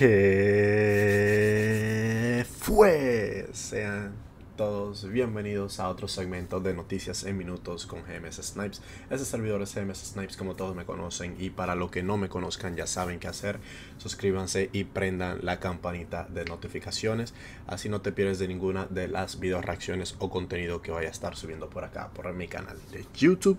que fue. Sean todos bienvenidos a otro segmento de Noticias en Minutos con GMS Snipes. Este servidor es GMS Snipes como todos me conocen y para los que no me conozcan ya saben qué hacer. Suscríbanse y prendan la campanita de notificaciones. Así no te pierdes de ninguna de las video reacciones o contenido que vaya a estar subiendo por acá, por mi canal de YouTube.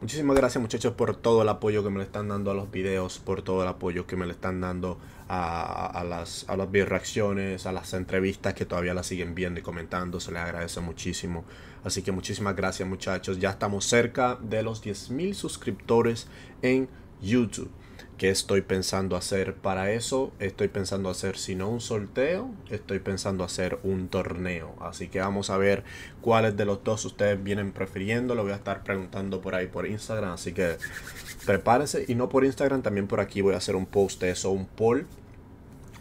Muchísimas gracias muchachos por todo el apoyo que me le están dando a los videos, por todo el apoyo que me le están dando a, las, a las a las entrevistas que todavía las siguen viendo y comentando, se les agradece muchísimo. Así que muchísimas gracias muchachos, ya estamos cerca de los 10.000 suscriptores en YouTube qué estoy pensando hacer para eso. Estoy pensando hacer, si no un sorteo, estoy pensando hacer un torneo. Así que vamos a ver cuáles de los dos ustedes vienen prefiriendo. Lo voy a estar preguntando por ahí por Instagram. Así que prepárense. Y no por Instagram, también por aquí voy a hacer un post de eso, un poll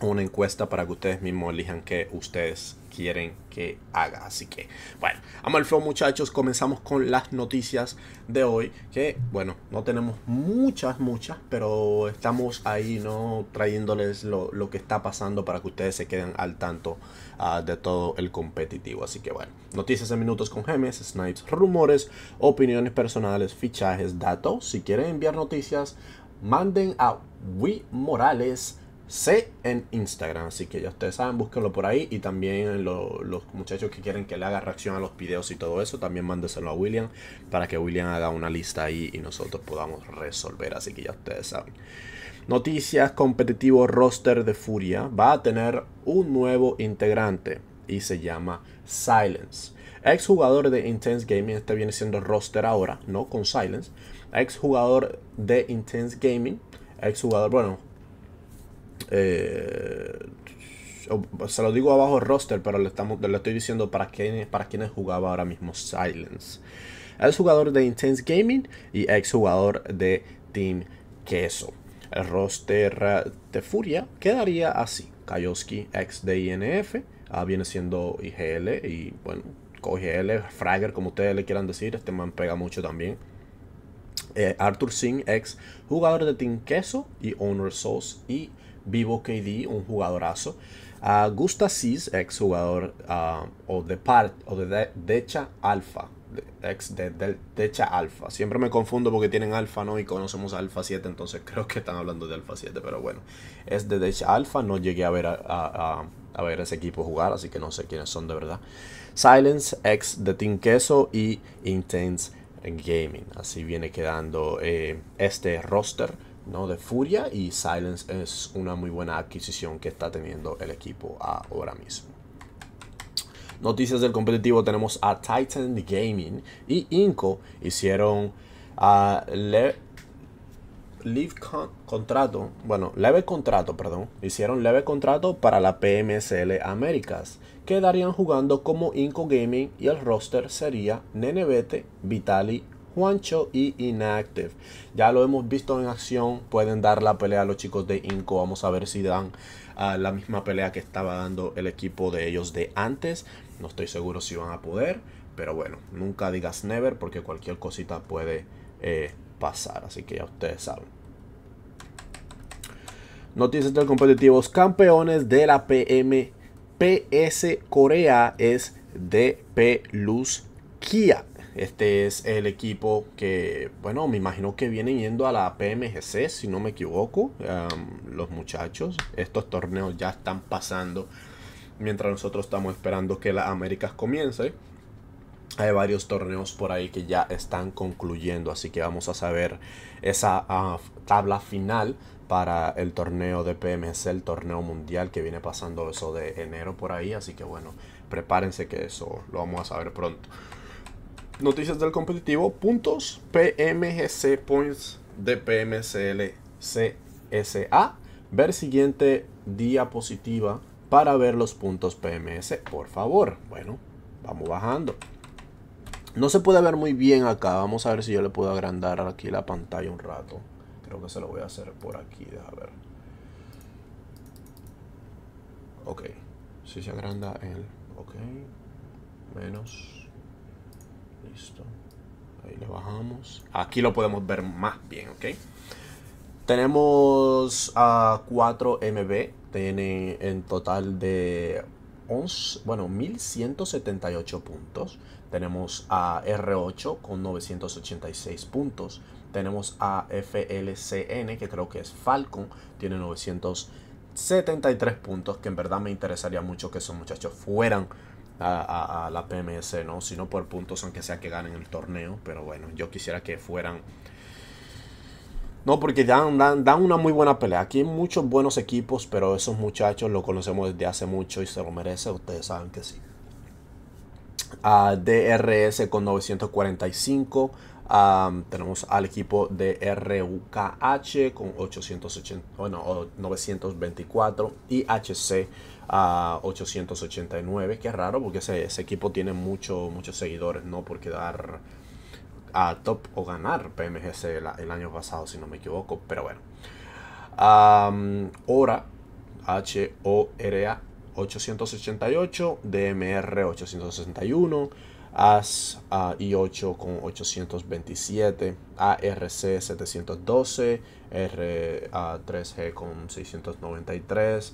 una encuesta para que ustedes mismos elijan que ustedes quieren que haga. Así que, bueno, vamos al flow muchachos, comenzamos con las noticias de hoy, que bueno, no tenemos muchas, muchas, pero estamos ahí, ¿no? Trayéndoles lo, lo que está pasando para que ustedes se queden al tanto ah, de todo el competitivo. Así que bueno, noticias en minutos con Gemes, Snipes, rumores, opiniones personales, fichajes, datos. Si quieren enviar noticias, manden a wii morales C en Instagram. Así que ya ustedes saben, búsquenlo por ahí. Y también los muchachos que quieren que le haga reacción a los videos y todo eso, también mándeselo a William para que William haga una lista ahí y nosotros podamos resolver. Así que ya ustedes saben. Noticias, competitivo roster de Furia va a tener un nuevo integrante y se llama Silence. Ex jugador de Intense Gaming, este viene siendo roster ahora, no con Silence. Ex jugador de Intense Gaming, ex jugador, bueno, eh, se lo digo abajo roster, pero le, estamos, le estoy diciendo para quienes para jugaba ahora mismo Silence. Es jugador de Intense Gaming y ex jugador de Team Queso. El roster eh, de Furia quedaría así. Kayoski, ex de INF, ah, viene siendo IGL y bueno, IGL, Fragger, como ustedes le quieran decir, este man pega mucho también. Eh, Arthur Singh, ex jugador de Team Queso y Honor Souls y Vivo KD, un jugadorazo. Ah, Gusta Cis, ex jugador ah, o de Part o de, Decha Alpha. ex de, Decha Alfa. Siempre me confundo porque tienen Alpha ¿no? Y conocemos Alpha 7, entonces creo que están hablando de Alpha 7, pero bueno. Es de Decha Alpha, no llegué a ver a, ver ese equipo jugar, así que no sé quiénes son de verdad. Silence, ex de Team Queso y Intense Gaming. Así viene quedando eh, este roster de furia y Silence es una muy buena adquisición que está teniendo el equipo ahora mismo. Noticias del competitivo tenemos a Titan Gaming y Inco hicieron contrato, bueno, leve contrato, perdón, hicieron leve contrato para la PMSL Américas, quedarían jugando como Inco Gaming y el roster sería Nenebete, Vitali, Juancho y Inactive. Ya lo hemos visto en acción, pueden dar la pelea a los chicos de Inco. Vamos a ver si dan ah, la misma pelea que estaba dando el equipo de ellos de antes. No estoy seguro si van a poder, pero bueno, nunca digas never porque cualquier cosita puede eh, pasar. Así que ya ustedes saben. Noticias del competitivos campeones de la PM PS Corea es De Luz Kia. Este es el equipo que, bueno, me imagino que vienen yendo a la PMGC, si no me equivoco, los muchachos. Estos torneos ya están pasando mientras nosotros estamos esperando que las Américas comience. Hay varios torneos por ahí que ya están concluyendo, así que vamos a saber esa ah, tabla final para el torneo de PMGC, el torneo mundial que viene pasando eso de enero por ahí, así que bueno, prepárense que eso lo vamos a saber pronto noticias del competitivo, puntos PMGC Points de PMCLCSA. Ver siguiente diapositiva para ver los puntos PMS, por favor. Bueno, vamos bajando. No se puede ver muy bien acá. Vamos a ver si yo le puedo agrandar aquí la pantalla un rato. Creo que se lo voy a hacer por aquí. Deja ver. Ok. Si se agranda el... Ok. Menos. Listo. Ahí le bajamos. Aquí lo podemos ver más bien, ¿ok? Tenemos a 4 MB. Tiene en total de 11, bueno, 1178 puntos. Tenemos a R8 con 986 puntos. Tenemos a FLCN, que creo que es Falcon, tiene 973 puntos, que en verdad me interesaría mucho que esos muchachos fueran a, la PMS, ¿no? Sino por puntos, aunque sea que ganen el torneo. Pero bueno, yo quisiera que fueran. No, porque dan, dan, dan una muy buena pelea. Aquí hay muchos buenos equipos, pero esos muchachos Lo conocemos desde hace mucho y se lo merece. Ustedes saben que sí. DRS con 945. tenemos al equipo de RUKH con 880, 924 y HC a 889, que es raro porque ese, equipo tiene muchos seguidores, no por quedar a top o ganar PMGC el, año pasado, si no me equivoco, pero bueno. ahora Hora, h o 888, DMR 861, AS y I8 con 827, ARC 712, R3G con 693.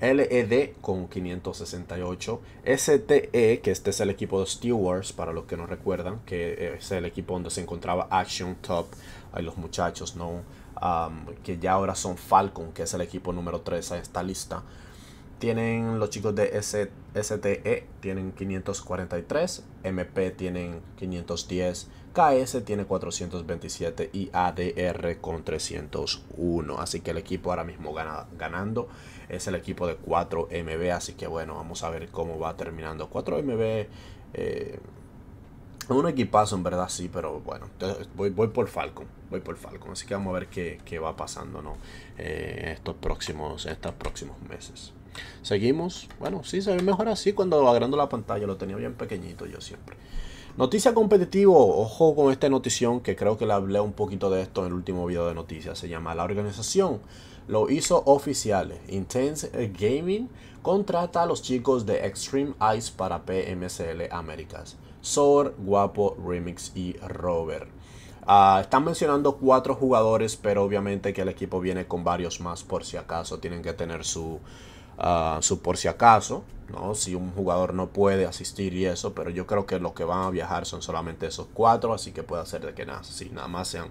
LED con 568, STE, que este es el equipo de Stewards, para los que no recuerdan, que eh, es el equipo donde se encontraba Action Top, hay los muchachos, ¿no? que ya ahora son Falcon, que es el equipo número 3 a esta lista. Tienen los chicos de STE, tienen 543, MP tienen 510 KS tiene 427 y ADR con 301. Así que el equipo ahora mismo ganando es el equipo de 4MB. Así que bueno, vamos a ver cómo va terminando. 4MB... Eh, un equipazo en verdad sí, pero bueno, voy, voy por Falcon, voy por Falcon, así que vamos a ver qué, va pasando ¿no? Eh, estos próximos, estos próximos meses. Seguimos, bueno, sí se ve mejor así cuando agrando la pantalla, lo tenía bien pequeñito yo siempre. Noticia competitivo, ojo con esta notición que creo que le hablé un poquito de esto en el último video de noticias. Se llama La organización lo hizo oficial. Intense Gaming contrata a los chicos de Extreme Ice para PMCL Américas. Sor, Guapo, Remix y Robert. Ah, están mencionando cuatro jugadores, pero obviamente que el equipo viene con varios más por si acaso. Tienen que tener su, Ah, su por si acaso, ¿no? Si un jugador no puede asistir y eso, pero yo creo que los que van a viajar son solamente esos cuatro, así que puede ser de que nada, si nada más sean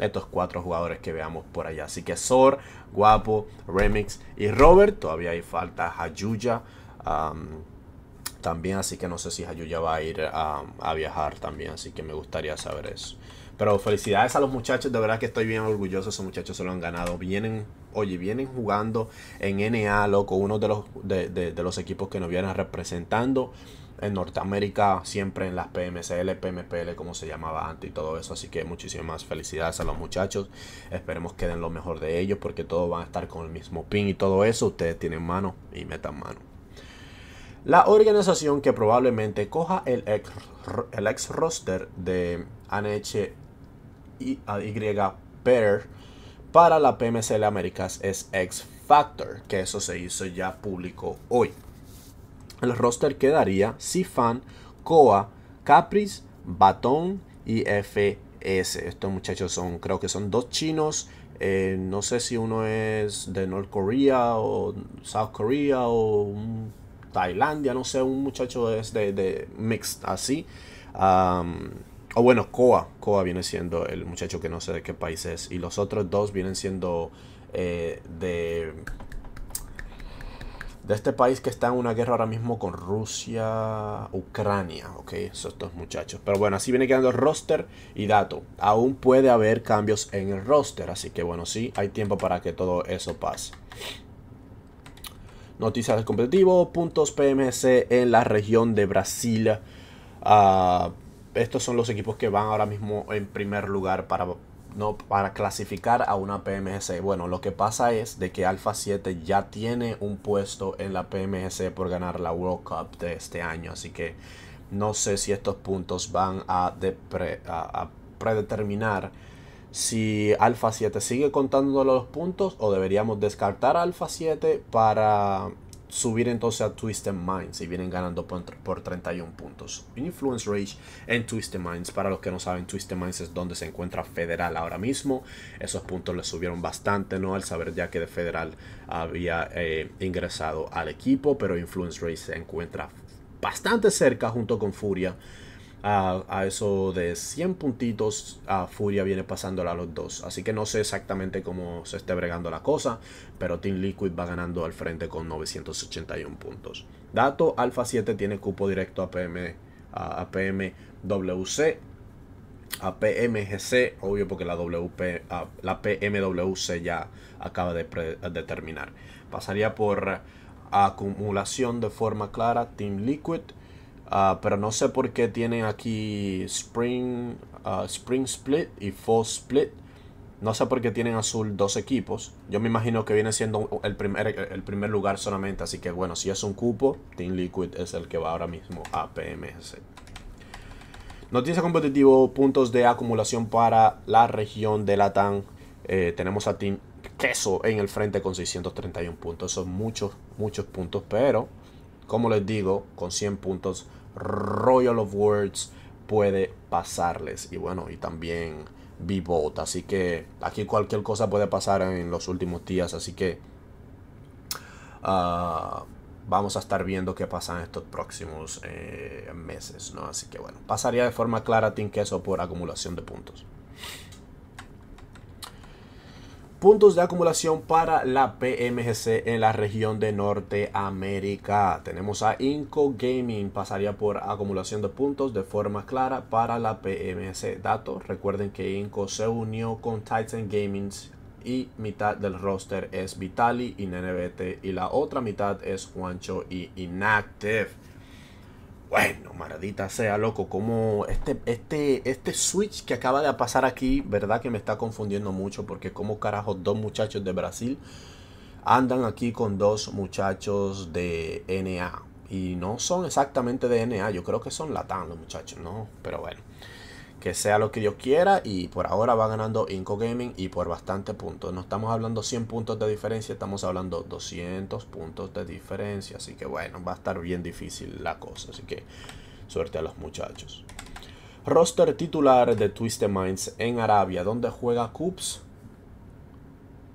estos cuatro jugadores que veamos por allá. Así que Sor, Guapo, Remix y Robert, todavía hay falta Hayuya también, así que no sé si Hayuya va a ir a viajar también, así que me gustaría saber eso. Pero felicidades a los muchachos, de verdad que estoy bien orgulloso, esos muchachos se lo han ganado. Vienen, oye, vienen jugando en NA, loco, uno de los, de, los equipos que nos vienen representando en Norteamérica, siempre en las PMCL, PMPL, como se llamaba antes y todo eso. Así que muchísimas felicidades a los muchachos. Esperemos que den lo mejor de ellos porque todos van a estar con el mismo pin y todo eso. Ustedes tienen mano y metan mano. La organización que probablemente coja el ex, el ex roster de ANH y y para la PMSL Américas es X Factor, que eso se hizo ya público hoy. El roster quedaría Sifan, Coa, Capris, Batón y FS. Estos muchachos son, creo que son dos chinos. Eh, no sé si uno es de North Korea o South Korea o Tailandia, no sé, un muchacho es de, de mixed así. Um, bueno, Koa. COA viene siendo el muchacho que no sé de qué país es. Y los otros dos vienen siendo eh, de... De este país que está en una guerra ahora mismo con Rusia, Ucrania, ok, esos dos muchachos. Pero bueno, así viene quedando el roster y dato. Aún puede haber cambios en el roster, así que bueno, sí, hay tiempo para que todo eso pase. Noticias del competitivo, puntos PMC en la región de Brasil. Ah estos son los equipos que van ahora mismo en primer lugar para, no, para clasificar a una PMS. Bueno, lo que pasa es de que Alpha 7 ya tiene un puesto en la PMS por ganar la World Cup de este año. Así que no sé si estos puntos van a, a, predeterminar si Alpha 7 sigue contando los puntos o deberíamos descartar a Alpha 7 para subir entonces a Twisted Minds y vienen ganando por, 31 puntos. Influence Rage en Twisted Minds, para los que no saben, Twisted Minds es donde se encuentra Federal ahora mismo. Esos puntos le subieron bastante, ¿no? Al saber ya que Federal había eh, ingresado al equipo, pero Influence Rage se encuentra bastante cerca junto con Furia a, eso de 100 puntitos, a Furia viene pasándola a los dos. Así que no sé exactamente cómo se esté bregando la cosa, pero Team Liquid va ganando al frente con 981 puntos. Dato, Alpha 7 tiene cupo directo a PM, a, PMWC a PMGC, obvio porque la, WP, la PMWC ya acaba de, de, terminar. Pasaría por acumulación de forma clara Team Liquid, Ah, pero no sé por qué tienen aquí Spring, ah, Spring Split y Fall Split. No sé por qué tienen azul dos equipos. Yo me imagino que viene siendo el primer, el primer lugar solamente. Así que bueno, si es un cupo, Team Liquid es el que va ahora mismo a PMS Noticia competitivo, puntos de acumulación para la región de la tan eh, tenemos a Team Queso en el frente con 631 puntos. Son muchos, muchos puntos, pero como les digo, con 100 puntos, Royal of Words puede pasarles. Y bueno, y también b Así que aquí cualquier cosa puede pasar en los últimos días. Así que ah, vamos a estar viendo qué pasa en estos próximos eh, meses. Así que bueno, pasaría de forma clara Team Queso por acumulación de puntos puntos de acumulación para la PMGC en la región de Norteamérica. Tenemos a Inco Gaming, pasaría por acumulación de puntos de forma clara para la PMGC. Datos, recuerden que Inco se unió con Titan Gaming y mitad del roster es Vitali y NNBT y la otra mitad es Juancho y Inactive. Bueno, maradita sea, loco, como este, este, este switch que acaba de pasar aquí, verdad que me está confundiendo mucho, porque como carajo dos muchachos de Brasil andan aquí con dos muchachos de NA. Y no son exactamente de NA, yo creo que son latán los muchachos, ¿no? Pero bueno que sea lo que Dios quiera y por ahora va ganando Inco Gaming y por bastante puntos. No estamos hablando 100 puntos de diferencia, estamos hablando 200 puntos de diferencia. Así que bueno, va a estar bien difícil la cosa. Así que suerte a los muchachos. Roster titular de Twisted Minds en Arabia, donde juega Coops,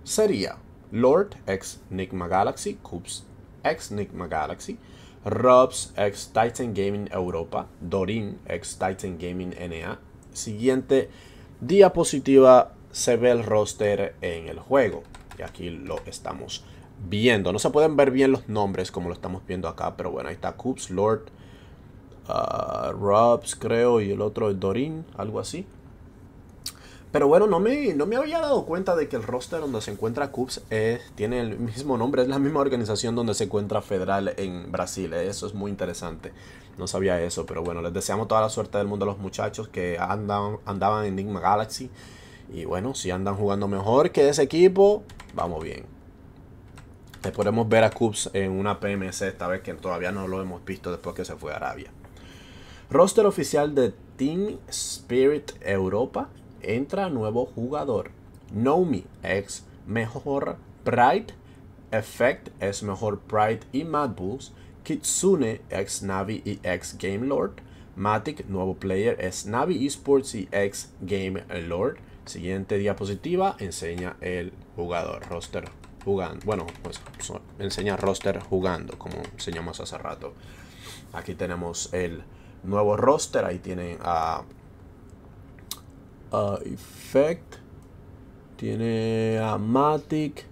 sería Lord ex Nigma Galaxy, Coops ex Nigma Galaxy, Robs ex Titan Gaming Europa, Dorin ex Titan Gaming NA, siguiente diapositiva se ve el roster en el juego. Y aquí lo estamos viendo. No se pueden ver bien los nombres como lo estamos viendo acá, pero bueno, ahí está Coops, Lord, ah, Robs, creo, y el otro Dorin, algo así. Pero bueno, no me, no me había dado cuenta de que el roster donde se encuentra Cubs eh, tiene el mismo nombre, es la misma organización donde se encuentra Federal en Brasil. Eh, eso es muy interesante. No sabía eso, pero bueno, les deseamos toda la suerte del mundo a los muchachos que andaban en Enigma Galaxy. Y bueno, si andan jugando mejor que ese equipo, vamos bien. Te podemos ver a Cubs en una PMC esta vez que todavía no lo hemos visto después que se fue a Arabia. Roster oficial de Team Spirit Europa entra nuevo jugador. Nomi ex mejor Pride. Effect es mejor Pride y Mad Bulls. Kitsune ex Navi y ex Game Lord. Matic, nuevo player, es Navi Esports y ex Game Lord. Siguiente diapositiva enseña el jugador, roster jugando. Bueno, pues enseña roster jugando, como enseñamos hace rato. Aquí tenemos el nuevo roster. Ahí tienen a. Effect, tiene a Matic.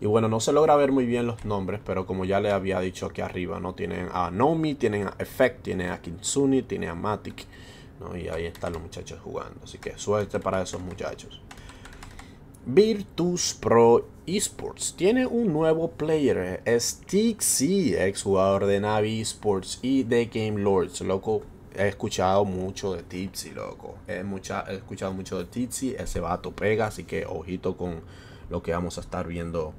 Y bueno, no se logra ver muy bien los nombres, pero como ya le había dicho aquí arriba, ¿no? Tienen a Nomi, tienen a Effect, tiene a Kitsune, tiene a Matic, ¿no? Y ahí están los muchachos jugando. Así que suerte para esos muchachos. Virtus Pro Esports tiene un nuevo player, eh, Stixy, ex jugador de Navi Esports y de Game Lords, loco he escuchado mucho de Tipsy, loco. He, mucha, escuchado mucho de Tipsy. Ese vato pega, así que ojito con lo que vamos a estar viendo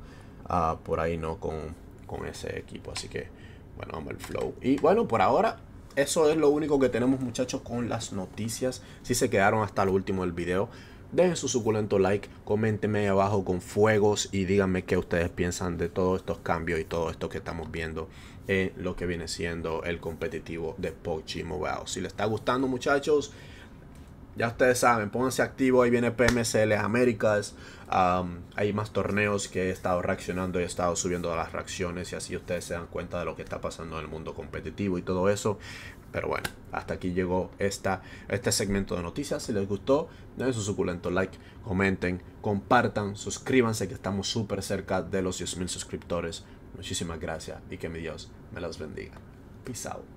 ah, por ahí, ¿no? Con, ese equipo. Así que, bueno, vamos al flow. Y bueno, por ahora, eso es lo único que tenemos, muchachos, con las noticias. Si se quedaron hasta el último del video. Dejen su suculento like, coméntenme ahí abajo con fuegos y díganme qué ustedes piensan de todos estos cambios y todo esto que estamos viendo en lo que viene siendo el competitivo de PUBG Mobile. Si les está gustando muchachos, ya ustedes saben, pónganse activo, ahí viene PMSL Américas, hay más torneos que he estado reaccionando y he estado subiendo las reacciones y así ustedes se dan cuenta de lo que está pasando en el mundo competitivo y todo eso. Pero bueno, hasta aquí llegó esta, este segmento de noticias. Si les gustó, den su suculento like, comenten, compartan, suscríbanse que estamos súper cerca de los 10.000 suscriptores Muchísimas gracias y que mi Dios me los bendiga. Peace out.